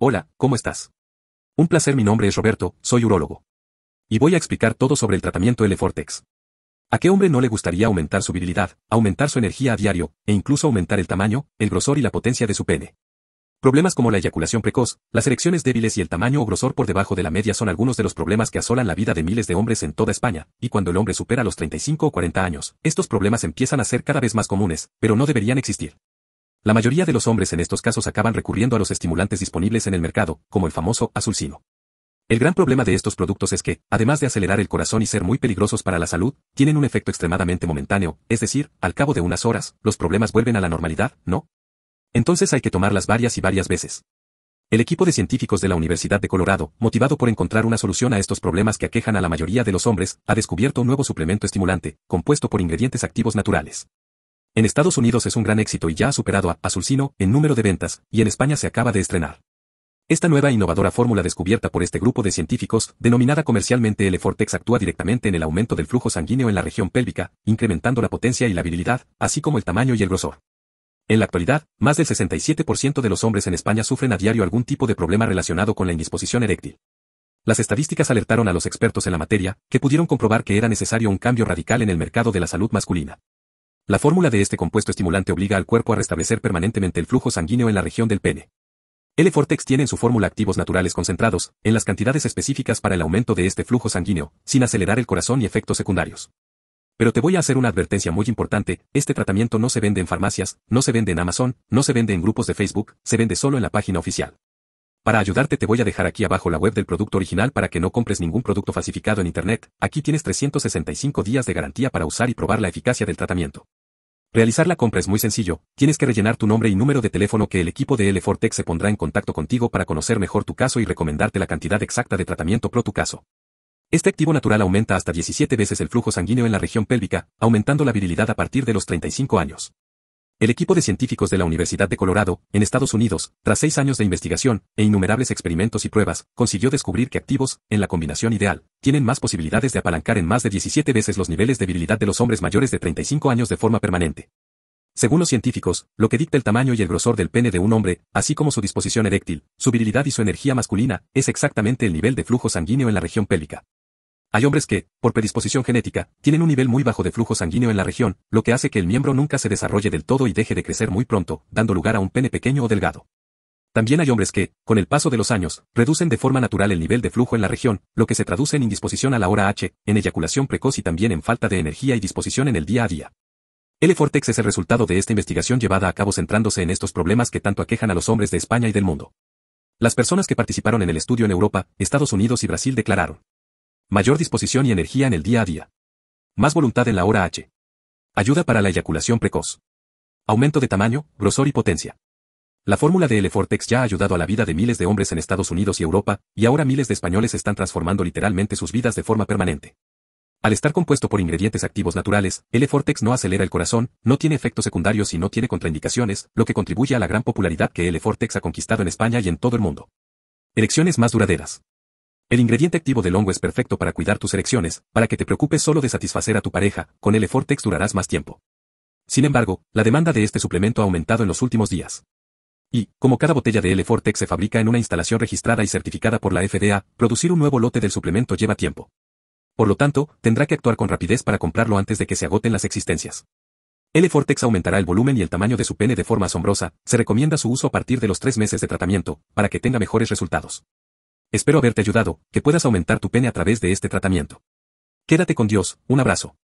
Hola, ¿cómo estás? Un placer, mi nombre es Roberto, soy urólogo. Y voy a explicar todo sobre el tratamiento L-Fortex. ¿A qué hombre no le gustaría aumentar su virilidad, aumentar su energía a diario, e incluso aumentar el tamaño, el grosor y la potencia de su pene? Problemas como la eyaculación precoz, las erecciones débiles y el tamaño o grosor por debajo de la media son algunos de los problemas que asolan la vida de miles de hombres en toda España, y cuando el hombre supera los 35 o 40 años, estos problemas empiezan a ser cada vez más comunes, pero no deberían existir. La mayoría de los hombres en estos casos acaban recurriendo a los estimulantes disponibles en el mercado, como el famoso azulcino. El gran problema de estos productos es que, además de acelerar el corazón y ser muy peligrosos para la salud, tienen un efecto extremadamente momentáneo, es decir, al cabo de unas horas, los problemas vuelven a la normalidad, ¿no? Entonces hay que tomarlas varias y varias veces. El equipo de científicos de la Universidad de Colorado, motivado por encontrar una solución a estos problemas que aquejan a la mayoría de los hombres, ha descubierto un nuevo suplemento estimulante, compuesto por ingredientes activos naturales. En Estados Unidos es un gran éxito y ya ha superado a Azulcino en número de ventas, y en España se acaba de estrenar. Esta nueva e innovadora fórmula descubierta por este grupo de científicos, denominada comercialmente el fortex actúa directamente en el aumento del flujo sanguíneo en la región pélvica, incrementando la potencia y la virilidad, así como el tamaño y el grosor. En la actualidad, más del 67% de los hombres en España sufren a diario algún tipo de problema relacionado con la indisposición eréctil. Las estadísticas alertaron a los expertos en la materia, que pudieron comprobar que era necesario un cambio radical en el mercado de la salud masculina. La fórmula de este compuesto estimulante obliga al cuerpo a restablecer permanentemente el flujo sanguíneo en la región del pene. L-Fortex tiene en su fórmula activos naturales concentrados, en las cantidades específicas para el aumento de este flujo sanguíneo, sin acelerar el corazón y efectos secundarios. Pero te voy a hacer una advertencia muy importante, este tratamiento no se vende en farmacias, no se vende en Amazon, no se vende en grupos de Facebook, se vende solo en la página oficial. Para ayudarte te voy a dejar aquí abajo la web del producto original para que no compres ningún producto falsificado en Internet, aquí tienes 365 días de garantía para usar y probar la eficacia del tratamiento. Realizar la compra es muy sencillo, tienes que rellenar tu nombre y número de teléfono que el equipo de l se pondrá en contacto contigo para conocer mejor tu caso y recomendarte la cantidad exacta de tratamiento pro tu caso. Este activo natural aumenta hasta 17 veces el flujo sanguíneo en la región pélvica, aumentando la virilidad a partir de los 35 años. El equipo de científicos de la Universidad de Colorado, en Estados Unidos, tras seis años de investigación e innumerables experimentos y pruebas, consiguió descubrir que activos, en la combinación ideal, tienen más posibilidades de apalancar en más de 17 veces los niveles de virilidad de los hombres mayores de 35 años de forma permanente. Según los científicos, lo que dicta el tamaño y el grosor del pene de un hombre, así como su disposición eréctil, su virilidad y su energía masculina, es exactamente el nivel de flujo sanguíneo en la región pélvica. Hay hombres que, por predisposición genética, tienen un nivel muy bajo de flujo sanguíneo en la región, lo que hace que el miembro nunca se desarrolle del todo y deje de crecer muy pronto, dando lugar a un pene pequeño o delgado. También hay hombres que, con el paso de los años, reducen de forma natural el nivel de flujo en la región, lo que se traduce en indisposición a la hora H, en eyaculación precoz y también en falta de energía y disposición en el día a día. L. Fortex es el resultado de esta investigación llevada a cabo centrándose en estos problemas que tanto aquejan a los hombres de España y del mundo. Las personas que participaron en el estudio en Europa, Estados Unidos y Brasil declararon Mayor disposición y energía en el día a día. Más voluntad en la hora H. Ayuda para la eyaculación precoz. Aumento de tamaño, grosor y potencia. La fórmula de Elefortex ya ha ayudado a la vida de miles de hombres en Estados Unidos y Europa, y ahora miles de españoles están transformando literalmente sus vidas de forma permanente. Al estar compuesto por ingredientes activos naturales, Elefortex no acelera el corazón, no tiene efectos secundarios y no tiene contraindicaciones, lo que contribuye a la gran popularidad que Elefortex ha conquistado en España y en todo el mundo. Erecciones más duraderas. El ingrediente activo del hongo es perfecto para cuidar tus erecciones, para que te preocupes solo de satisfacer a tu pareja, con el Efortex durarás más tiempo. Sin embargo, la demanda de este suplemento ha aumentado en los últimos días. Y, como cada botella de L-Fortex se fabrica en una instalación registrada y certificada por la FDA, producir un nuevo lote del suplemento lleva tiempo. Por lo tanto, tendrá que actuar con rapidez para comprarlo antes de que se agoten las existencias. L-Fortex aumentará el volumen y el tamaño de su pene de forma asombrosa, se recomienda su uso a partir de los tres meses de tratamiento, para que tenga mejores resultados. Espero haberte ayudado, que puedas aumentar tu pene a través de este tratamiento. Quédate con Dios, un abrazo.